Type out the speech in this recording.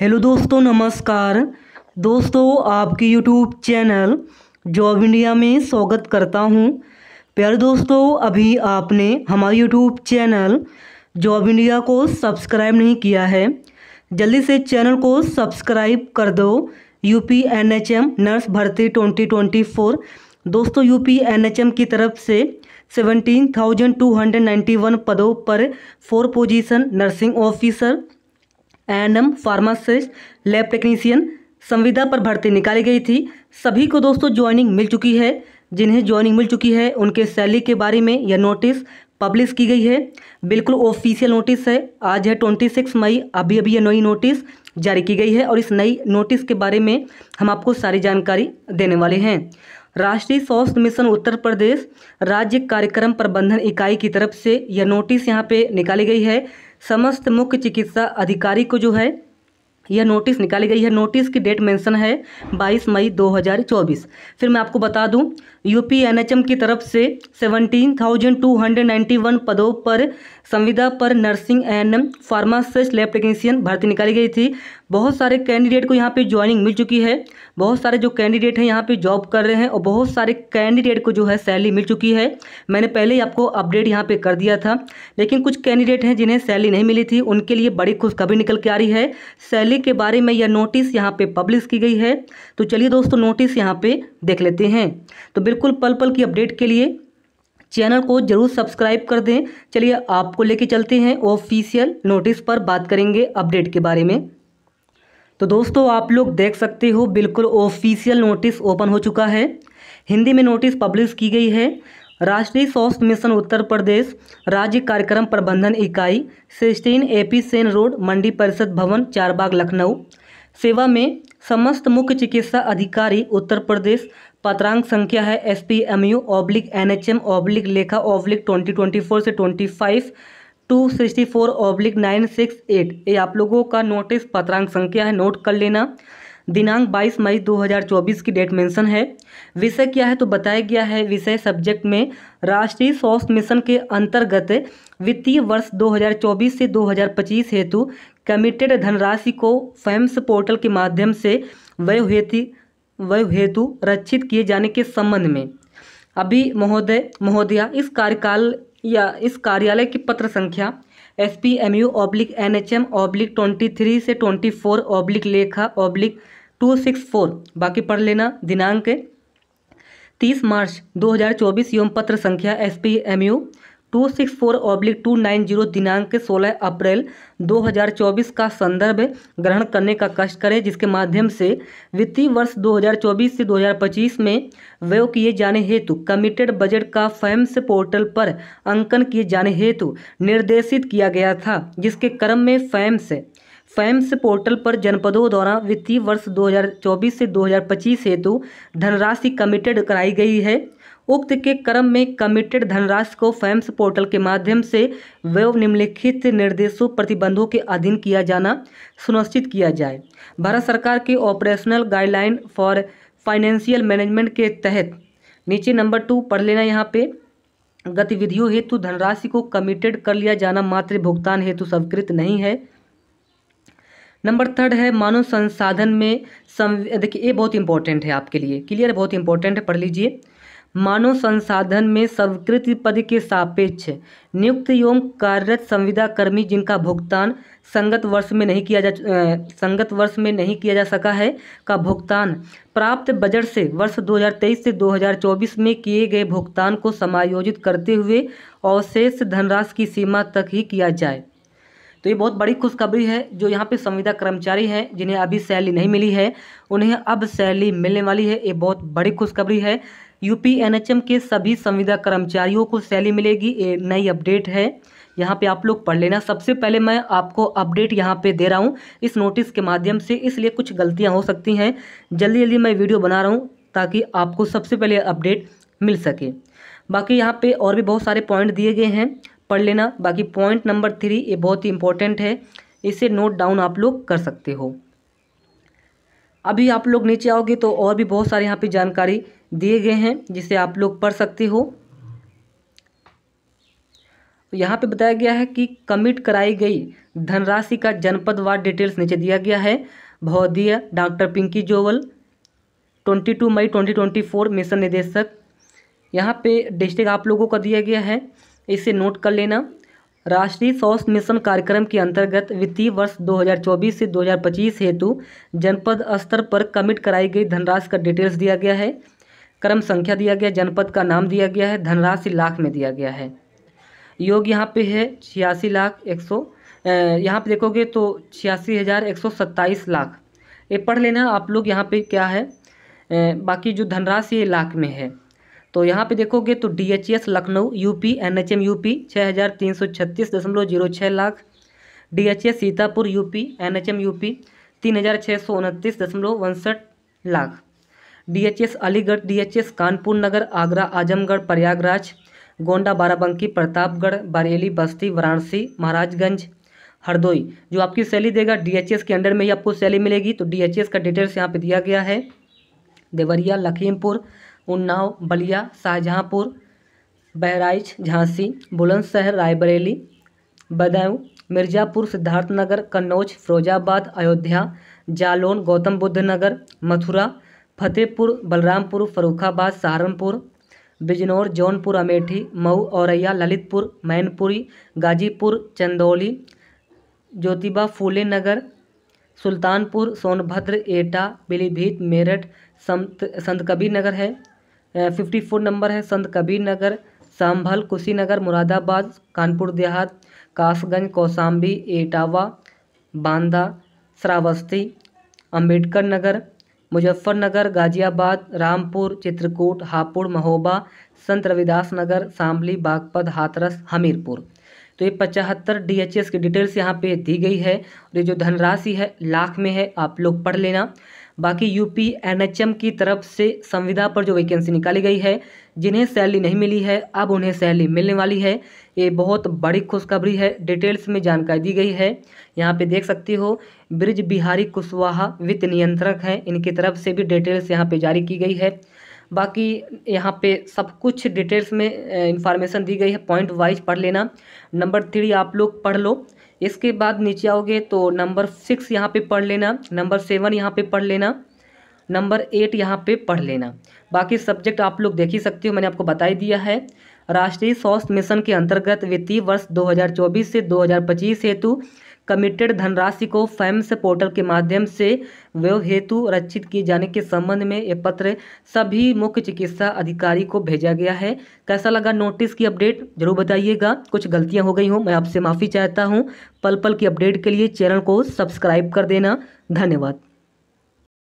hello दोस्तों नमस्कार दोस्तों आपके यूट्यूब चैनल जॉब इंडिया में स्वागत करता हूं प्यारे दोस्तों अभी आपने हमारे यूट्यूब चैनल जॉब इंडिया को सब्सक्राइब नहीं किया है जल्दी से चैनल को सब्सक्राइब कर दो यूपी एनएचएम नर्स भर्ती 2024 दोस्तों यूपी एनएचएम की तरफ से 17,291 पदों पर for position nursing officer and pharmacist lab technician संविदा पर भर्ती निकाली गई थी सभी को दोस्तों ज्वाइनिंग मिल चुकी है जिन्हें ज्वाइनिंग मिल चुकी है उनके सैलरी के बारे में यह नोटिस पब्लिश की गई है बिल्कुल ऑफिशियल नोटिस है आज है ट्वेंटी सिक्स मई अभी अभी यह नई नोटिस जारी की गई है और इस नई नोटिस के बारे में हम आपको सारी जानकारी देने वाले हैं राष्ट्रीय स्वास्थ्य मिशन उत्तर प्रदेश राज्य कार्यक्रम प्रबंधन इकाई की तरफ से यह नोटिस यहाँ पे निकाली गई है समस्त मुख्य चिकित्सा अधिकारी को जो है यह नोटिस निकाली गई है नोटिस की डेट मेंशन है 22 मई 2024 फिर मैं आपको बता दूं यूपी एनएचएम की तरफ से 17,291 पदों पर संविदा पर nursing and pharmacist lab technician भर्ती निकाली गई थी बहुत सारे कैंडिडेट को यहाँ पे ज्वाइनिंग मिल चुकी है बहुत सारे जो कैंडिडेट हैं यहाँ पे जॉब कर रहे हैं और बहुत सारे कैंडिडेट को जो है सैलरी मिल चुकी है मैंने पहले ही आपको अपडेट यहाँ पे कर दिया था लेकिन कुछ कैंडिडेट हैं जिन्हें सैलरी नहीं मिली थी उनके लिए बड़ी खुशखबरी निकल के आ रही है सैलरी के बारे में यह नोटिस यहाँ पर पब्लिश की गई है तो चलिए दोस्तों नोटिस यहाँ पर देख लेते हैं तो बिल्कुल पल पल की अपडेट के लिए चैनल को जरूर सब्सक्राइब कर दें चलिए आपको लेके चलते हैं ऑफिशियल नोटिस पर बात करेंगे अपडेट के बारे में तो दोस्तों आप लोग देख सकते हो बिल्कुल ऑफिशियल नोटिस ओपन हो चुका है हिंदी में नोटिस पब्लिश की गई है राष्ट्रीय स्वास्थ्य मिशन उत्तर प्रदेश राज्य कार्यक्रम प्रबंधन इकाई sixteen A P Sen road मंडी परिषद भवन चारबाग लखनऊ सेवा में समस्त मुख्य चिकित्सा अधिकारी उत्तर प्रदेश पत्रांक संख्या है S P M U oblique N H M oblique लेखा ऑब्लिक ट्वेंटी ट्वेंटी फोर से twenty five two sixty four oblique nine six eight ये आप लोगों का नोटिस पत्रांक संख्या है नोट कर लेना दिनांक 22 मई 2024 की डेट मेंशन है विषय क्या है तो बताया गया है विषय सब्जेक्ट में राष्ट्रीय स्वास्थ्य मिशन के अंतर्गत वित्तीय वर्ष 2024 से 2025 हेतु कमिटेड धनराशि को फैम्स पोर्टल के माध्यम से व्यय थी वयोग हेतु रक्षित किए जाने के संबंध में अभी महोदय महोदया इस कार्यकाल या इस कार्यालय की पत्र संख्या S P M U oblique N H M oblique twenty three से ट्वेंटी फोर ऑब्लिक लेखा ऑब्लिक टू सिक्स फोर बाकी पढ़ लेना दिनांक तीस मार्च दो हजार चौबीस एवं पत्र संख्या S P M U two six four oblique two nine zero दिनांक सोलह अप्रैल 2024 का संदर्भ ग्रहण करने का कष्ट करें जिसके माध्यम से वित्तीय वर्ष 2024 से 2025 में व्यय किए जाने हेतु कमिटेड बजट का फैम्स पोर्टल पर अंकन किए जाने हेतु निर्देशित किया गया था जिसके क्रम में फैम्स फैम्स पोर्टल पर जनपदों द्वारा वित्तीय वर्ष 2024 से 2025 हेतु धनराशि कमिटेड कराई गई है उक्त के क्रम में कमिटेड धनराशि को फैम्स पोर्टल के माध्यम से व्यव निम्नलिखित निर्देशों प्रतिबंधों के अधीन किया जाना सुनिश्चित किया जाए भारत सरकार के operational guideline for financial management के तहत नीचे नंबर टू पढ़ लेना यहाँ पे गतिविधियों हेतु धनराशि को कमिटेड कर लिया जाना मात्र भुगतान हेतु स्वीकृत नहीं है नंबर थर्ड है मानव संसाधन में सम देखिए ये बहुत इंपॉर्टेंट है आपके लिए क्लियर बहुत इंपॉर्टेंट है पढ़ लीजिए मानव संसाधन में स्वीकृत पद के सापेक्ष नियुक्त एवं कार्यरत संविदा कर्मी जिनका भुगतान संगत वर्ष में नहीं किया जा संगत वर्ष में नहीं किया जा सका है का भुगतान प्राप्त बजट से वर्ष 2023 से 2024 में किए गए भुगतान को समायोजित करते हुए अवशेष धनराशि की सीमा तक ही किया जाए तो ये बहुत बड़ी खुशखबरी है जो यहाँ पे संविदा कर्मचारी हैं जिन्हें अभी सैलरी नहीं मिली है उन्हें अब सैलरी मिलने वाली है ये बहुत बड़ी खुशखबरी है यूपी एनएचएम के सभी संविदा कर्मचारियों को सैली मिलेगी ये नई अपडेट है यहाँ पे आप लोग पढ़ लेना सबसे पहले मैं आपको अपडेट यहाँ पे दे रहा हूँ इस नोटिस के माध्यम से इसलिए कुछ गलतियाँ हो सकती हैं जल्दी जल्दी मैं वीडियो बना रहा हूँ ताकि आपको सबसे पहले अपडेट मिल सके बाकी यहाँ पे और भी बहुत सारे पॉइंट दिए गए हैं पढ़ लेना बाकी पॉइंट नंबर थ्री ये बहुत ही इंपॉर्टेंट है इसे नोट डाउन आप लोग कर सकते हो अभी आप लोग नीचे आओगे तो और भी बहुत सारे यहाँ पे जानकारी दिए गए हैं जिसे आप लोग पढ़ सकते हो यहाँ पे बताया गया है कि कमिट कराई गई धनराशि का जनपदवार डिटेल्स नीचे दिया गया है भौदीय डॉक्टर पिंकी जोवल 22 मई 2024 मिशन निदेशक यहाँ पे डिस्ट्रिक्ट आप लोगों का दिया गया है इसे नोट कर लेना राष्ट्रीय स्वास्थ्य मिशन कार्यक्रम के अंतर्गत वित्तीय वर्ष 2024 से 2025 हेतु जनपद स्तर पर कमिट कराई गई धनराशि का डिटेल्स दिया गया है क्रम संख्या दिया गया जनपद का नाम दिया गया है धनराशि लाख में दिया गया है योग यहाँ पे है छियासी लाख एक सौ यहाँ पर देखोगे तो छियासी हज़ार एक सौ सत्ताईस लाख ये पढ़ लेना आप लोग यहाँ पे क्या है बाकी जो धनराशि ये लाख में है तो यहाँ पे देखोगे तो D H S Lucknow UP N H M UP छः हज़ार तीन सौ छत्तीस दशमलव जीरो छः lakh D H S Sitapur UP N H M UP तीन हज़ार छः सौ उनतीस दशमलव उनसठ lakh D H S Aligarh D H S Kanpur Nagar Agra Azamgarh Prayagraj Gonda Barabanki Pratapgarh Bareilly Basti Varanasi Maharajganj Hardoi जो आपकी सैली देगा डी के अंडर में ही आपको सैली मिलेगी तो डी का डिटेल्स यहाँ पे दिया गया है देवरिया लखीमपुर उन्नाव बलिया शाहजहाँपुर बहराइच झांसी बुलंदशहर रायबरेली बदायूं मिर्ज़ापुर सिद्धार्थनगर कन्नौज फिरोजाबाद अयोध्या जालौन गौतम बुद्ध नगर मथुरा फतेहपुर बलरामपुर फरुखाबाद सहारनपुर बिजनौर जौनपुर अमेठी मऊ औरैया ललितपुर मैनपुरी गाजीपुर चंदौली ज्योतिबा फूले नगर सुल्तानपुर सोनभद्र एटा पीलीभीत मेरठ संत संत कबीर नगर है फिफ्टी फोर नंबर है संत कबीर नगर संभल कुशीनगर मुरादाबाद कानपुर देहात कासगंज कौसाम्बी एटावा बांदा श्रावस्ती अंबेडकर नगर मुजफ्फरनगर गाजियाबाद रामपुर चित्रकूट हापुड़ महोबा संत रविदास नगर सांभली बागपत हाथरस हमीरपुर तो ये पचहत्तर डी एच एस की डिटेल्स यहाँ पे दी गई है और ये जो धनराशि है लाख में है आप लोग पढ़ लेना बाकी यूपी एनएचएम की तरफ से संविदा पर जो वैकेंसी निकाली गई है जिन्हें सैलरी नहीं मिली है अब उन्हें सैलरी मिलने वाली है ये बहुत बड़ी खुशखबरी है डिटेल्स में जानकारी दी गई है यहाँ पे देख सकते हो ब्रिज बिहारी कुशवाहा वित्त नियंत्रक हैं इनकी तरफ से भी डिटेल्स यहाँ पे जारी की गई है बाकी यहाँ पे सब कुछ डिटेल्स में इंफॉर्मेशन दी गई है पॉइंट वाइज पढ़ लेना नंबर थ्री आप लोग पढ़ लो इसके बाद नीचे आओगे तो नंबर सिक्स यहाँ पे पढ़ लेना नंबर सेवन यहाँ पे पढ़ लेना नंबर एट यहाँ पे पढ़ लेना बाकी सब्जेक्ट आप लोग देख ही सकते हो मैंने आपको बता ही दिया है राष्ट्रीय स्वास्थ्य मिशन के अंतर्गत वित्तीय वर्ष 2024 से 2025 हेतु कमिटेड धनराशि को फैम्स पोर्टल के माध्यम से व्यव हेतु रक्षित किए जाने के संबंध में यह पत्र सभी मुख्य चिकित्सा अधिकारी को भेजा गया है कैसा लगा नोटिस की अपडेट जरूर बताइएगा कुछ गलतियां हो गई हों मैं आपसे माफ़ी चाहता हूं पल पल की अपडेट के लिए चैनल को सब्सक्राइब कर देना धन्यवाद